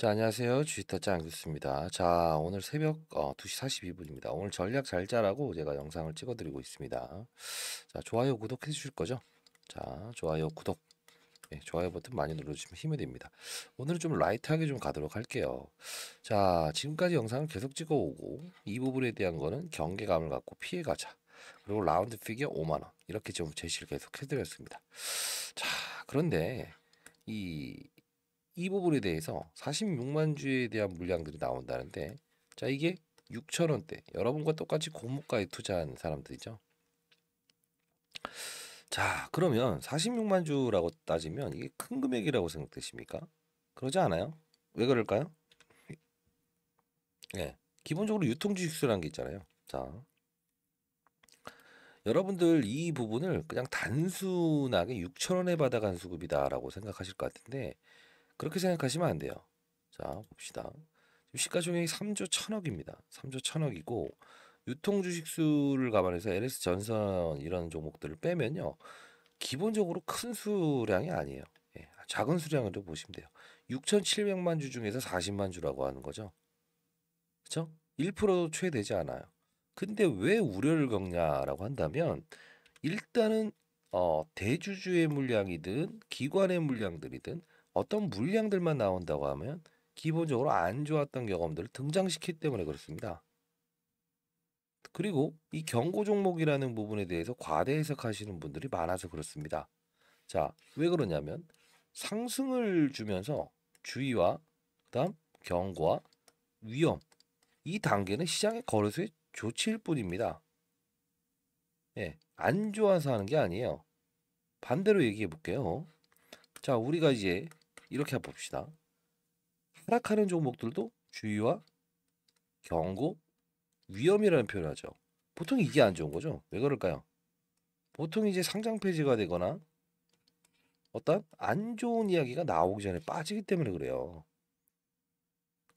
자, 안녕하세요. 주식터 짱구스입니다. 자, 오늘 새벽 어, 2시 42분입니다. 오늘 전략 잘 짜라고 제가 영상을 찍어드리고 있습니다. 자, 좋아요, 구독해 주실 거죠? 자, 좋아요, 구독. 네, 좋아요 버튼 많이 눌러주시면 힘이 됩니다. 오늘은 좀 라이트하게 좀 가도록 할게요. 자, 지금까지 영상을 계속 찍어오고 이 부분에 대한 거는 경계감을 갖고 피해가자. 그리고 라운드 피겨 5만원 이렇게 좀 제시를 계속 해드렸습니다. 자, 그런데 이이 부분에 대해서 46만 주에 대한 물량들이 나온다는데 자 이게 6천 원대 여러분과 똑같이 고무가에 투자한 사람들이죠. 자 그러면 46만 주라고 따지면 이게 큰 금액이라고 생각되십니까? 그러지 않아요? 왜 그럴까요? 예, 네, 기본적으로 유통주식수라는 게 있잖아요. 자 여러분들 이 부분을 그냥 단순하게 6천 원에 받아간 수급이다라고 생각하실 것 같은데 그렇게 생각하시면 안 돼요. 자, 봅시다. 시가총액이 3조 1000억입니다. 3조 1000억이고 유통 주식 수를 감안해서 LS 전선 이런 종목들을 빼면요. 기본적으로 큰 수량이 아니에요. 예, 작은 수량으로 보시면 돼요. 6,700만 주 중에서 40만 주라고 하는 거죠. 그렇죠? 1%도 채 되지 않아요. 근데 왜 우려를 겪냐라고 한다면 일단은 어, 대주주의 물량이든 기관의 물량들이든 어떤 물량들만 나온다고 하면 기본적으로 안 좋았던 경험들을 등장시키기 때문에 그렇습니다. 그리고 이 경고 종목이라는 부분에 대해서 과대 해석하시는 분들이 많아서 그렇습니다. 자, 왜 그러냐면 상승을 주면서 주의와 그다음 경고와 위험 이 단계는 시장의 거래소의 조치일 뿐입니다. 예, 안 좋아서 하는 게 아니에요. 반대로 얘기해 볼게요. 자, 우리가 이제 이렇게 봅시다. 하락하는 종목들도 주의와 경고, 위험이라는 표현을 하죠. 보통 이게 안 좋은 거죠. 왜 그럴까요? 보통 이제 상장 폐지가 되거나 어떤 안 좋은 이야기가 나오기 전에 빠지기 때문에 그래요.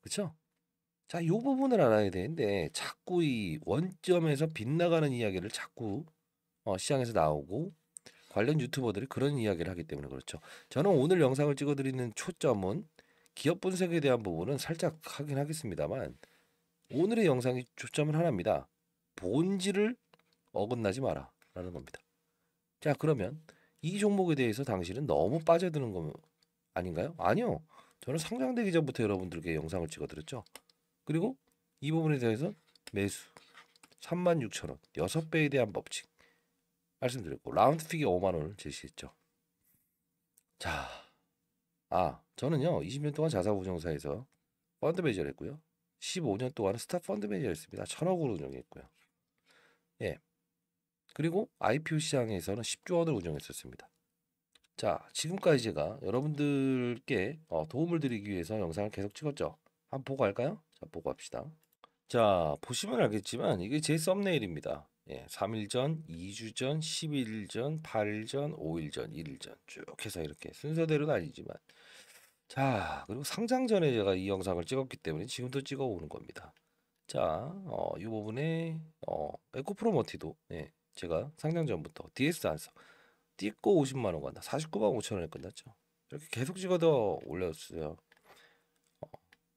그렇 자, 요 부분을 알아야 되는데 자꾸 이 원점에서 빗나가는 이야기를 자꾸 어, 시장에서 나오고 관련 유튜버들이 그런 이야기를 하기 때문에 그렇죠. 저는 오늘 영상을 찍어드리는 초점은 기업 분석에 대한 부분은 살짝 하긴 하겠습니다만 오늘의 영상의 초점은 하나입니다. 본질을 어긋나지 마라라는 겁니다. 자 그러면 이 종목에 대해서 당신은 너무 빠져드는 거 아닌가요? 아니요. 저는 상장되기 전부터 여러분들께 영상을 찍어드렸죠. 그리고 이 부분에 대해서 매수 36,000원 6배에 대한 법칙 말씀드렸고 라운드 픽에 5만 원을 제시했죠. 자, 아 저는요 20년 동안 자사부정사에서 펀드 매니저를 했고요. 15년 동안 스타 펀드 매니저를 했습니다. 천억으로 운영했고요. 예. 그리고 IPO 시장에서는 10조 원을 운영했었습니다. 자, 지금까지 제가 여러분들께 어, 도움을 드리기 위해서 영상을 계속 찍었죠. 한번 보고 할까요? 자, 보고 합시다. 자, 보시면 알겠지만 이게 제 썸네일입니다. 예, 3일 전, 2주 전, 11일 전, 8일 전, 5일 전, 1일 전 쭉 해서 이렇게 순서대로는 아니지만 자 그리고 상장 전에 제가 이 영상을 찍었기 때문에 지금도 찍어 오는 겁니다. 자, 어, 이 부분에 어, 에코프로머티도 예, 제가 상장 전부터 DS 안서 띄고 50만 원 간다. 49만 5천 원에 끝났죠. 이렇게 계속 찍어더 올렸어요. 어,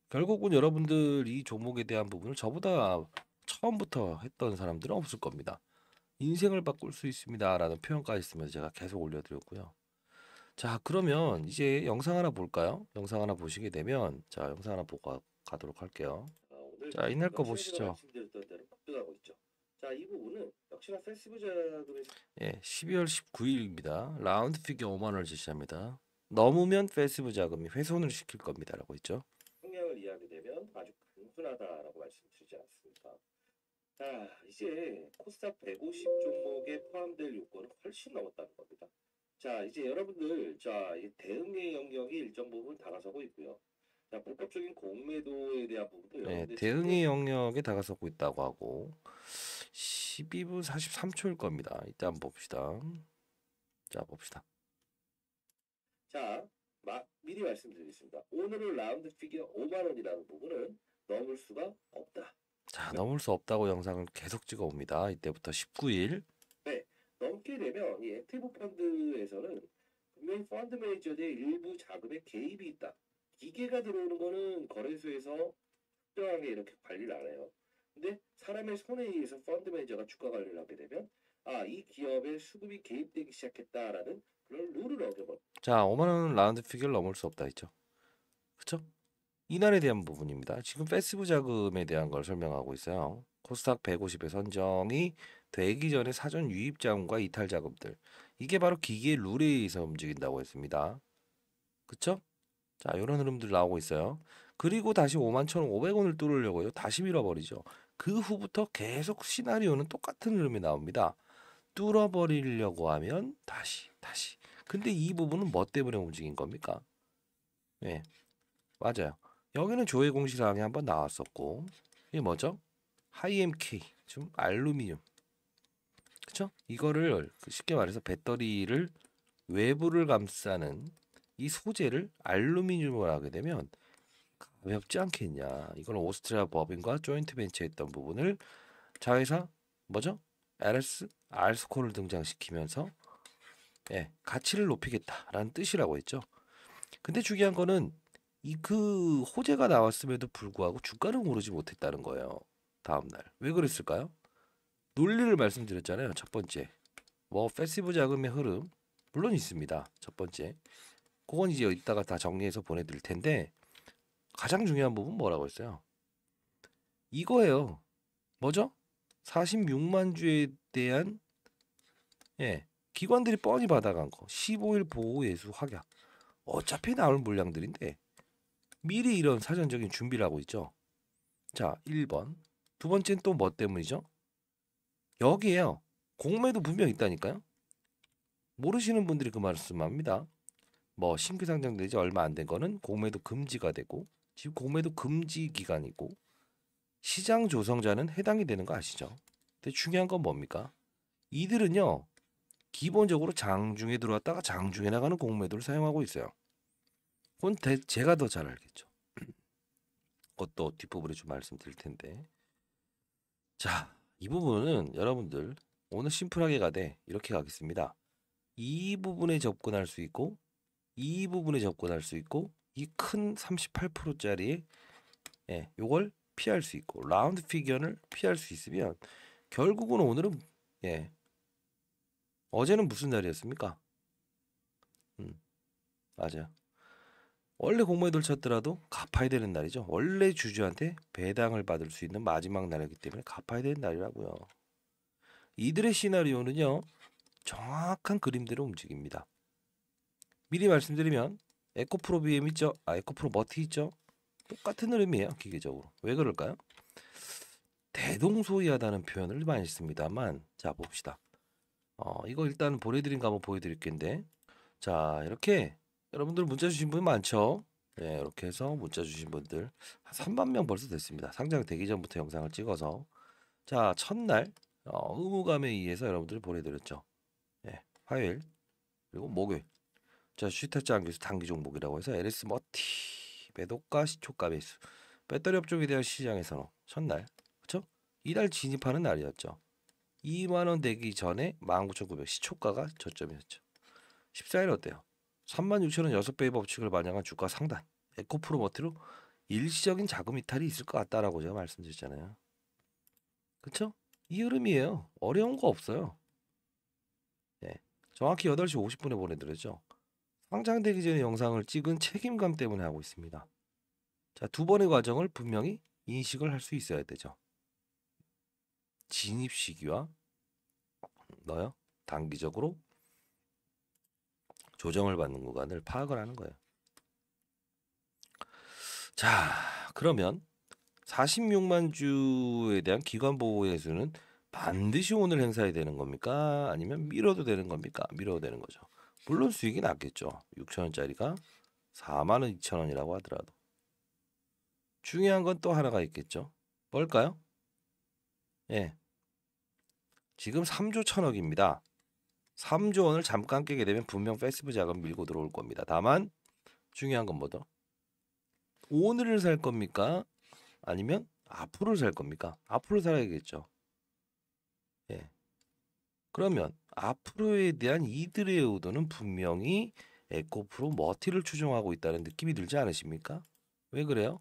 결국은 여러분들 이 종목에 대한 부분을 저보다 처음부터 했던 사람들은 없을 겁니다. 인생을 바꿀 수 있습니다라는 표현까지 있면서 제가 계속 올려드렸고요. 자 그러면 이제 영상 하나 볼까요? 영상 하나 보시게 되면 자 영상 하나 보고 가, 가도록 할게요. 자 이날 거 보시죠. 예, 12월 19일입니다. 라운드 피규어 5만 원을 제시합니다. 넘으면 페스부 자금이 훼손을 시킬 겁니다라고 있죠. 자, 이제 코스닥 150 종목에 포함될 요건은 훨씬 넘었다는 겁니다. 자, 이제 여러분들, 자, 대응의 영역이 일정 부분 다가서고 있고요. 자, 불법적인 공매도에 대한 부분도 네, 대응의 영역에 다가서고 있다고 하고 12분 43초일 겁니다. 일단 봅시다. 자, 봅시다. 자, 마, 미리 말씀드리겠습니다. 오늘의 라운드 피규어 5만 원이라는 부분은 넘을 수가 없다. 자, 넘을 수 없다고 영상을 계속 찍어 옵니다. 이때부터 19일. 네, 넘게 되면 이 예, 액티브 펀드에서는 분명히 펀드 매니저의 일부 자금의 개입이 있다. 기계가 들어오는 거는 거래소에서 특별하게 이렇게 관리를 안 해요. 근데 사람의 손에 의해서 펀드 매니저가 주가 관리를 하게 되면 아, 이 기업의 수급이 개입되기 시작했다라는 그런 룰을 어겨버. 자, 5만 원 라운드 피규를 넘을 수 없다 했죠. 그렇 이날에 대한 부분입니다. 지금 패시브 자금에 대한 걸 설명하고 있어요. 코스닥 150의 선정이 되기 전에 사전 유입 자금과 이탈 자금들 이게 바로 기계 룰에 의해서 움직인다고 했습니다. 그쵸? 자 이런 흐름들 나오고 있어요. 그리고 다시 51,500원을 뚫으려고 요 다시 밀어버리죠. 그 후부터 계속 시나리오는 똑같은 흐름이 나옵니다. 뚫어버리려고 하면 다시 다시 근데 이 부분은 뭐 때문에 움직인 겁니까? 네 맞아요. 여기는 조회 공시사항이 한번 나왔었고 이게 뭐죠? 하이엠K 좀 알루미늄 그쵸? 이거를 그 쉽게 말해서 배터리를 외부를 감싸는 이 소재를 알루미늄으로 하게 되면 가볍지 않겠냐 이건 오스트리아 법인과 조인트 벤처했던 부분을 자회사 뭐죠? LS 알스코를 등장시키면서 예, 가치를 높이겠다라는 뜻이라고 했죠. 근데 중요한 거는 이그 호재가 나왔음에도 불구하고 주가는 오르지 못했다는 거예요. 다음 날. 왜 그랬을까요? 논리를 말씀드렸잖아요. 첫 번째. 뭐 패시브 자금의 흐름 물론 있습니다. 첫 번째. 그건 이제 이따가 다 정리해서 보내 드릴 텐데 가장 중요한 부분 뭐라고 했어요? 이거예요. 뭐죠? 46만 주에 대한 예, 기관들이 뻔히 받아간 거. 15일 보호 예수 확약. 어차피 나올 물량들인데 미리 이런 사전적인 준비를 하고 있죠. 자, 1번. 두 번째는 또 뭐 때문이죠? 여기에요. 공매도 분명 있다니까요. 모르시는 분들이 그 말씀합니다. 뭐 신규상장 되지 얼마 안 된 거는 공매도 금지가 되고 지금 공매도 금지 기간이고 시장 조성자는 해당이 되는 거 아시죠? 근데 중요한 건 뭡니까? 이들은요 기본적으로 장중에 들어왔다가 장중에 나가는 공매도를 사용하고 있어요. 그건 대, 제가 더 잘 알겠죠. 그것도 뒷부분에 좀 말씀드릴 텐데. 자, 이 부분은 여러분들 오늘 심플하게 가되 이렇게 가겠습니다. 이 부분에 접근할 수 있고 이 부분에 접근할 수 있고 이 큰 38%짜리 예, 요걸 피할 수 있고 라운드 피규어를 피할 수 있으면 결국은 오늘은 예. 어제는 무슨 날이었습니까? 음. 맞아요. 원래 공모에 돌쳤더라도 갚아야 되는 날이죠. 원래 주주한테 배당을 받을 수 있는 마지막 날이기 때문에 갚아야 되는 날이라고요. 이들의 시나리오는요. 정확한 그림대로 움직입니다. 미리 말씀드리면 에코프로 BM 있죠? 아 에코프로 머티 있죠? 똑같은 흐름이에요. 기계적으로. 왜 그럴까요? 대동소이하다는 표현을 많이 씁니다만 자 봅시다. 어 이거 일단 보내드린 거 한번 보여드릴 텐데 자 이렇게 여러분들 문자 주신 분 많죠? 네, 이렇게 해서 문자 주신 분들 한 3만 명 벌써 됐습니다. 상장 되기 전부터 영상을 찍어서 자 첫날 어, 의무감에 의해서 여러분들 보내드렸죠. 네, 화요일 그리고 목요일 자 슈타짱 교수 단기 종목이라고 해서 LS 머티 매도가 시초가 매수 배터리 업종에 대한 시장에서 첫날 그렇죠? 이달 진입하는 날이었죠. 2만 원 되기 전에 19,900 시초가가 저점이었죠. 14일 어때요? 36,000원 6배의 법칙을 반영한 주가 상단 에코프로버트로 일시적인 자금 이탈이 있을 것 같다라고 제가 말씀드렸잖아요. 그쵸? 이 흐름이에요. 어려운 거 없어요. 예, 정확히 8시 50분에 보내드렸죠. 상장되기 전에 영상을 찍은 책임감 때문에 하고 있습니다. 자, 두 번의 과정을 분명히 인식을 할 수 있어야 되죠. 진입 시기와 너요 단기적으로 조정을 받는 구간을 파악을 하는 거예요. 자, 그러면 46만 주에 대한 기관 보호 해수는 반드시 오늘 행사해야 되는 겁니까? 아니면 미뤄도 되는 겁니까? 미뤄도 되는 거죠. 물론 수익이 낮겠죠. 6천 원짜리가 4만 2천 원이라고 하더라도 중요한 건 또 하나가 있겠죠. 뭘까요? 예, 지금 3조 천억입니다. 3조 원을 잠깐 깨게 되면 분명 패시브 자금 밀고 들어올 겁니다. 다만 중요한 건 뭐죠? 오늘을 살 겁니까? 아니면 앞으로 살 겁니까? 앞으로 살아야겠죠. 예. 그러면 앞으로에 대한 이들의 의도는 분명히 에코프로 머티를 추종하고 있다는 느낌이 들지 않으십니까? 왜 그래요?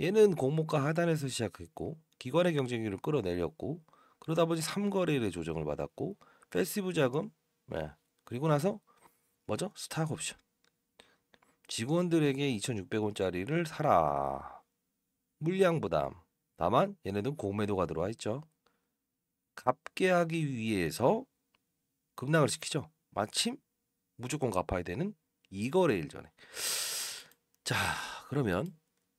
얘는 공모가 하단에서 시작했고 기관의 경쟁률을 끌어내렸고 그러다 보니 3거래일의 조정을 받았고 패시브 자금 네. 그리고 나서 뭐죠? 스탁 옵션. 직원들에게 2,600원짜리를 사라. 물량 부담. 다만 얘네는 공매도가 들어와 있죠. 갚게 하기 위해서 급락을 시키죠. 마침 무조건 갚아야 되는 이거래일 전에. 자, 그러면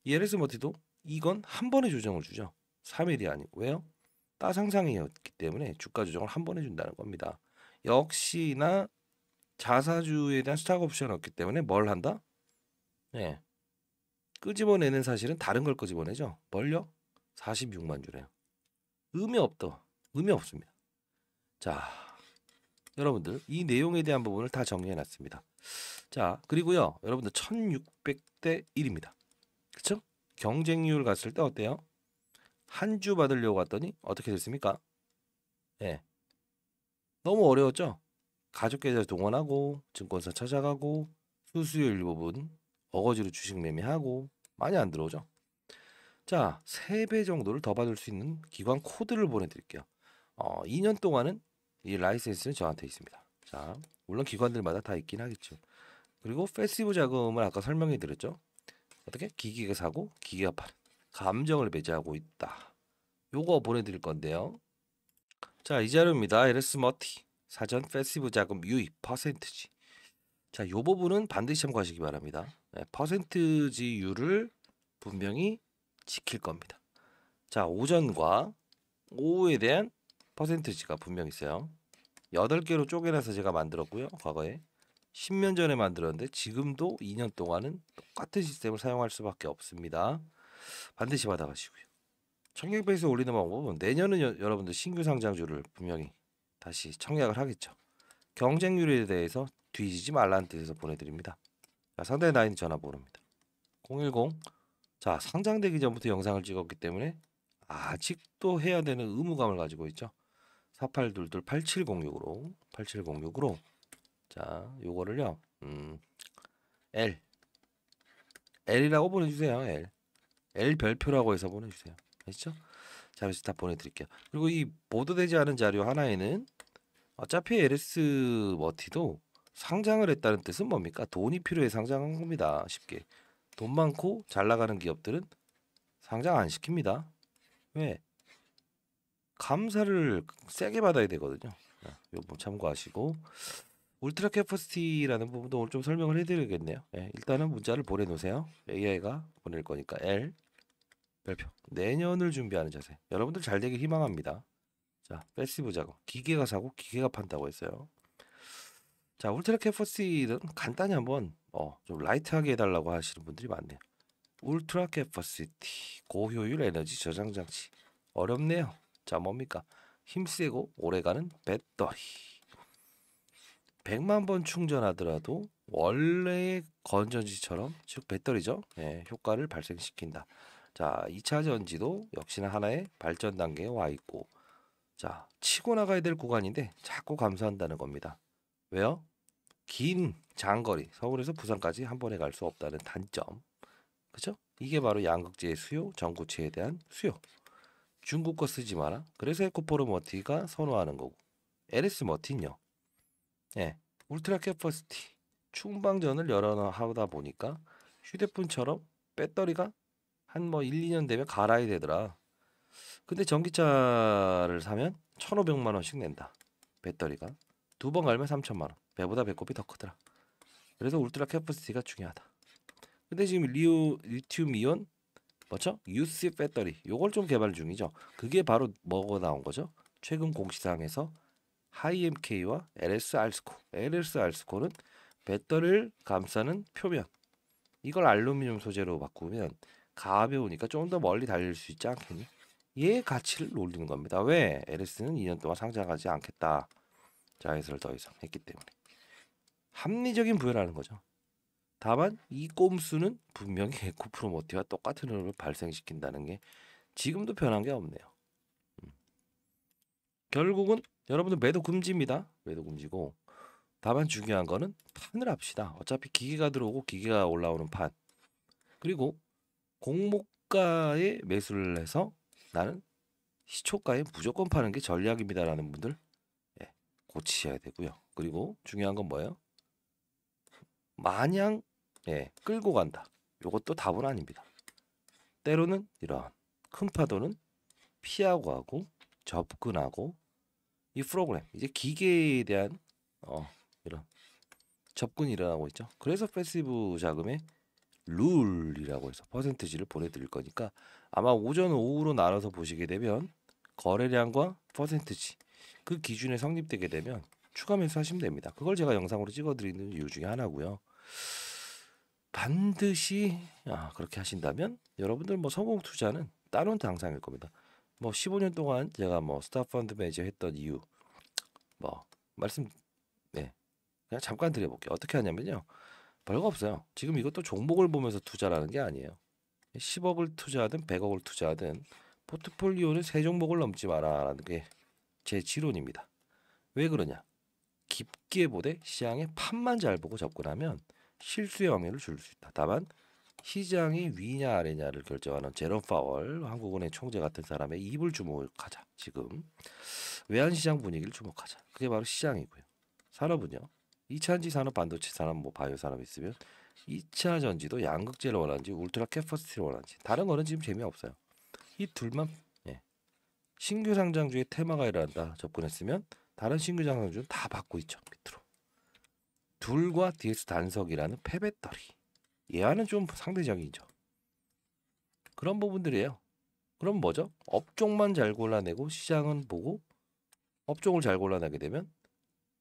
ELS머티도 뭐 이건 한 번에 조정을 주죠. 3일이 아니고 왜요? 따상상이었기 때문에 주가 조정을 한 번에 준다는 겁니다. 역시나 자사주에 대한 스타 옵션이 없기 때문에 뭘 한다? 예. 끄집어내는 사실은 다른 걸 끄집어내죠. 뭘요? 46만 주래요. 의미 없다. 의미 없습니다. 자, 여러분들 이 내용에 대한 부분을 다 정리해놨습니다. 자, 그리고요. 여러분들 1600대 1입니다. 그쵸? 경쟁률 갔을 때 어때요? 한 주 받으려고 갔더니 어떻게 됐습니까? 예. 너무 어려웠죠? 가족 계좌 동원하고 증권사 찾아가고 수수료 일부분 어거지로 주식 매매하고 많이 안 들어오죠? 자, 3배 정도를 더 받을 수 있는 기관 코드를 보내드릴게요. 어, 2년 동안은 이 라이센스는 저한테 있습니다. 자, 물론 기관들마다 다 있긴 하겠죠. 그리고 패시브 자금을 아까 설명해 드렸죠. 어떻게? 기계가 사고 기계가팔는 감정을 배제하고 있다. 요거 보내드릴 건데요. 자, 이 자료입니다. LS 머티 사전 패시브 자금 유입 퍼센트지. 자, 요 부분은 반드시 참고하시기 바랍니다. 네, 퍼센트지율을 분명히 지킬 겁니다. 자, 오전과 오후에 대한 퍼센트지가 분명히 있어요. 8개로 쪼개내서 제가 만들었고요. 과거에 10년 전에 만들었는데 지금도 2년 동안은 똑같은 시스템을 사용할 수밖에 없습니다. 반드시 받아가시고요. 청약 베이스 올리는 방법은 뭐 내년은 여, 러분들 신규 상장주를 분명히 다시 청약을 하겠죠. 경쟁률에 대해서 뒤지지 말라는 뜻에서 보내드립니다. 자, 상대 나인 전화번호입니다. 010자 상장되기 전부터 영상을 찍었기 때문에 아직도 해야 되는 의무감을 가지고 있죠. 4822 8706으로 8706으로 자 요거를요 음, L L이라고 보내주세요 L L 별표라고 해서 보내주세요 아시죠? 잠시 다 보내드릴게요. 그리고 이 보도되지 않은 자료 하나에는 어차피 LS 머티도 상장을 했다는 뜻은 뭡니까? 돈이 필요해 상장한 겁니다. 쉽게 돈 많고 잘 나가는 기업들은 상장 안 시킵니다. 왜? 감사를 세게 받아야 되거든요. 요거 참고하시고 울트라 캐퍼시티라는 부분도 오늘 좀 설명을 해드리겠네요. 예, 일단은 문자를 보내놓으세요. AI가 보낼 거니까 L 별표. 내년을 준비하는 자세. 여러분들 잘 되길 희망합니다. 자, 패시브 작업. 기계가 사고 기계가 판다고 했어요. 자, 울트라 캐퍼시는 간단히 한번 어, 좀 라이트하게 해달라고 하시는 분들이 많네요. 울트라 캐퍼시티 고효율 에너지 저장 장치 어렵네요. 자, 뭡니까? 힘세고 오래가는 배터리. 100만 번 충전하더라도 원래의 건전지처럼 즉 배터리죠. 예, 효과를 발생시킨다. 자, 2차 전지도 역시나 하나의 발전 단계에 와 있고 자, 치고 나가야 될 구간인데 자꾸 감소한다는 겁니다. 왜요? 긴 장거리 서울에서 부산까지 한 번에 갈 수 없다는 단점. 그죠? 이게 바로 양극재의 수요, 전구체에 대한 수요. 중국 거 쓰지 마라. 그래서 에코포르 머티가 선호하는 거고. LS 머틴요. 티 예. 울트라 캐퍼시티. 충방전을 열어 하다 보니까 휴대폰처럼 배터리가 한뭐 1, 2년 되면 갈아야 되더라. 근데 전기차를 사면 1,500만 원씩 낸다. 배터리가 두 번 갈면 3천만 원. 배보다 배꼽이 더 크더라. 그래서 울트라 캐퍼시티가 중요하다. 근데 지금 리우 리튬 이온 뭐죠? 유스 배터리 요걸 좀 개발 중이죠. 그게 바로 뭐가 나온 거죠? 최근 공시장에서 하이엠케이와 LS 알스코. LS 알스코는 배터리를 감싸는 표면 이걸 알루미늄 소재로 바꾸면 가벼우니까 좀 더 멀리 달릴 수 있지 않겠니? 얘 가치를 올리는 겁니다. 왜? LS는 2년 동안 상장하지 않겠다. 자회사를 더 이상 했기 때문에. 합리적인 부여라는 거죠. 다만 이 꼼수는 분명히 에코프로모티와 똑같은 흐름을 발생시킨다는 게 지금도 변한 게 없네요. 음. 결국은 여러분들 매도 금지입니다. 매도 금지고 다만 중요한 거는 판을 합시다. 어차피 기계가 들어오고 기계가 올라오는 판. 그리고 공모가에 매수를 해서 나는 시초가에 무조건 파는 게 전략입니다라는 분들 예, 고치셔야 되고요. 그리고 중요한 건 뭐예요? 마냥 예, 끌고 간다. 요것도 답은 아닙니다. 때로는 이러큰 파도는 피하고 하고 접근하고 이 프로그램 이제 기계에 대한 어 이런 접근이 일어나고 있죠. 그래서 패시브 자금의 룰이라고 해서 퍼센트지를 보내드릴 거니까 아마 오전 오후로 나눠서 보시게 되면 거래량과 퍼센트지 그 기준에 성립되게 되면 추가 매수하시면 됩니다. 그걸 제가 영상으로 찍어드리는 이유 중에 하나고요. 반드시 아, 그렇게 하신다면 여러분들 뭐 성공 투자는 따로 당상일 겁니다. 뭐 15년 동안 제가 뭐 스타펀드 매니저 했던 이유 뭐 말씀 네 그냥 잠깐 드려볼게요. 어떻게 하냐면요. 별거 없어요. 지금 이것도 종목을 보면서 투자라는 게 아니에요. 10억을 투자하든 100억을 투자하든 포트폴리오는 세 종목을 넘지 마라라는 게 제 지론입니다. 왜 그러냐? 깊게 보되 시장의 판만 잘 보고 접근하면 실수의 확률을 줄일 수 있다. 다만 시장이 위냐 아래냐를 결정하는 제롬 파월 한국은행 총재 같은 사람의 입을 주목하자. 지금 외환시장 분위기를 주목하자. 그게 바로 시장이고요. 산업은요. 2차전지 산업, 반도체 산업, 뭐 바이오 산업 있으면 2차 전지도 양극재를 원하는지 울트라 캐퍼시티를 원하는지 다른 거는 지금 재미없어요. 이 둘만 예. 신규 상장주의 테마가 일어난다 접근했으면 다른 신규 상장주는 다 받고 있죠 밑으로. 둘과 DS 단석이라는 폐배터리 얘와는 좀 상대적이죠. 그런 부분들이에요. 그럼 뭐죠? 업종만 잘 골라내고 시장은 보고 업종을 잘 골라내게 되면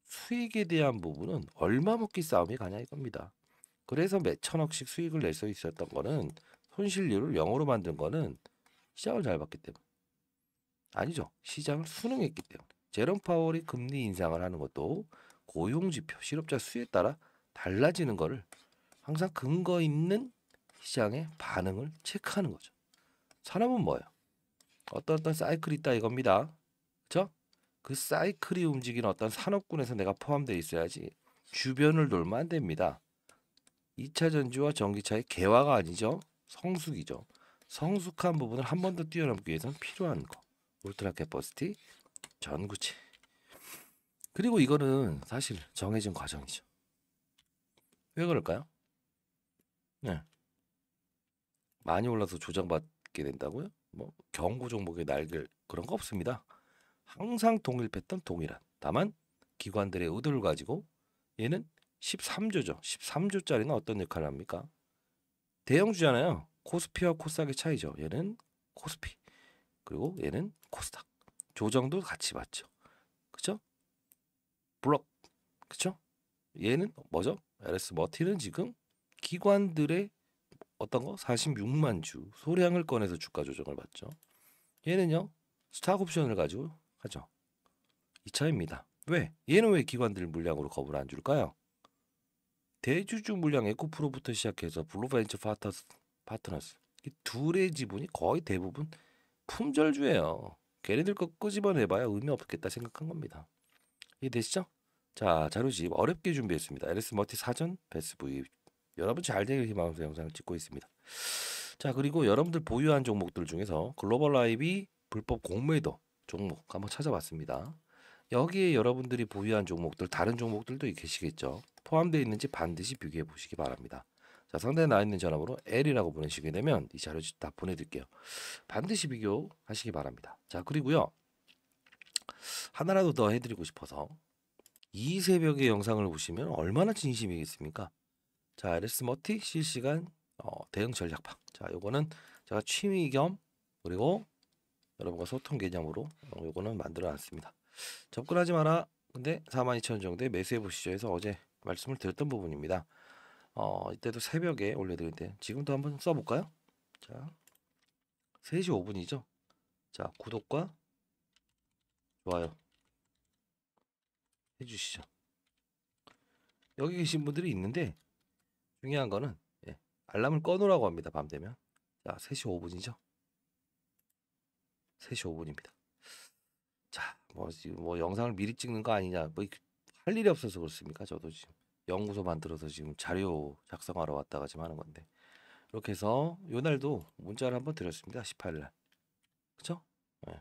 수익에 대한 부분은 얼마 먹기 싸움이 가냐 이겁니다. 그래서 몇 천억씩 수익을 낼 수 있었던 거는 손실률을 0으로 만든 거는 시장을 잘 봤기 때문에 아니죠. 시장을 순응했기 때문에 제롬 파월이 금리 인상을 하는 것도 고용지표 실업자 수에 따라 달라지는 거를 항상 근거 있는 시장의 반응을 체크하는 거죠. 사람은 뭐예요? 어떤 어떤 사이클이 있다 이겁니다. 그렇죠? 그 사이클이 움직이는 어떤 산업군에서 내가 포함되어 있어야지 주변을 돌면 안 됩니다. 2차 전지와 전기차의 개화가 아니죠. 성숙이죠. 성숙한 부분을 한 번 더 뛰어넘기 위해서는 필요한 거. 울트라 캐퍼스티 전구체. 그리고 이거는 사실 정해진 과정이죠. 왜 그럴까요? 네. 많이 올라서 조정받게 된다고요? 뭐 경고 종목의 날개 그런 거 없습니다. 항상 동일했던 동일한 다만 기관들의 의도를 가지고 얘는 13조죠. 13조짜리는 어떤 역할을 합니까? 대형주잖아요. 코스피와 코스닥의 차이죠. 얘는 코스피 그리고 얘는 코스닥 조정도 같이 받죠. 그쵸? 블럭 그쵸? 얘는 뭐죠? LS 머티는 지금 기관들의 어떤 거 46만 주 소량을 꺼내서 주가 조정을 받죠. 얘는요 스타 옵션을 가지고 하죠. 2차입니다. 왜? 얘는 왜 기관들 물량으로 겁을 안 줄까요? 대주주 물량 에코프로부터 시작해서 블루벤처 파트너스, 파트너스 이 둘의 지분이 거의 대부분 품절주예요. 걔네들 거 끄집어내봐야 의미 없겠다 생각한 겁니다. 이해되시죠? 자, 자료집 어렵게 준비했습니다. LS 머티 사전 베스 V 여러분 잘 되길 희망하면서 영상을 찍고 있습니다. 자, 그리고 여러분들 보유한 종목들 중에서 글로벌 라이브 불법 공매도 종목 한번 찾아봤습니다. 여기에 여러분들이 보유한 종목들 다른 종목들도 계시겠죠. 포함되어 있는지 반드시 비교해 보시기 바랍니다. 자, 상대에 나와 있는 전화번호 L이라고 보내시게 되면 이 자료 다 보내드릴게요. 반드시 비교하시기 바랍니다. 자, 그리고요. 하나라도 더 해드리고 싶어서 이 새벽의 영상을 보시면 얼마나 진심이겠습니까? 자, LS머티 실시간 어, 대응 전략방. 자, 요거는 제가 취미 겸 그리고 여러분과 소통 개념으로 어, 요거는 만들어 놨습니다. 접근하지 마라. 근데 42,000원 정도에 매수해 보시죠 해서 어제 말씀을 드렸던 부분입니다. 어, 이때도 새벽에 올려드릴때 지금도 한번 써볼까요? 자, 3시 5분이죠. 자, 구독과 좋아요 해주시죠. 여기 계신 분들이 있는데 중요한 거는 예, 알람을 꺼놓으라고 합니다. 밤 되면. 자, 3시 5분이죠. 3시 5분입니다. 자, 뭐, 뭐 영상을 미리 찍는 거 아니냐. 뭐, 할 일이 없어서 그렇습니까? 저도 지금 연구소 만들어서 지금 자료 작성하러 왔다가 지금 하는 건데. 이렇게 해서 요날도 문자를 한번 드렸습니다. 18일 날. 그쵸? 예.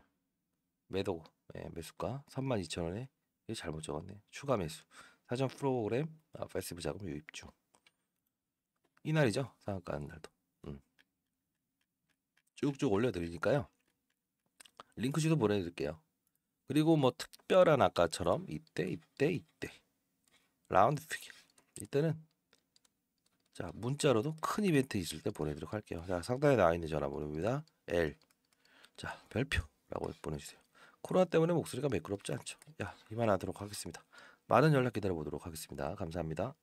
매도, 예, 매수가 32,000원에 이게 잘못 적었네. 추가 매수. 사전 프로그램 아, 패시브 자금 유입 중. 이날이죠. 상한가 는 날도. 음. 쭉쭉 올려드리니까요. 링크 지도 보내드릴게요. 그리고 뭐 특별한 아까처럼 이때 이때 이때 라운드 피겨 이때는 자 문자로도 큰 이벤트 있을 때 보내도록 할게요. 자 상단에 나와 있는 전화번호입니다. L 자 별표라고 보내주세요. 코로나 때문에 목소리가 매끄럽지 않죠. 야 이만하도록 하겠습니다. 많은 연락 기다려 보도록 하겠습니다. 감사합니다.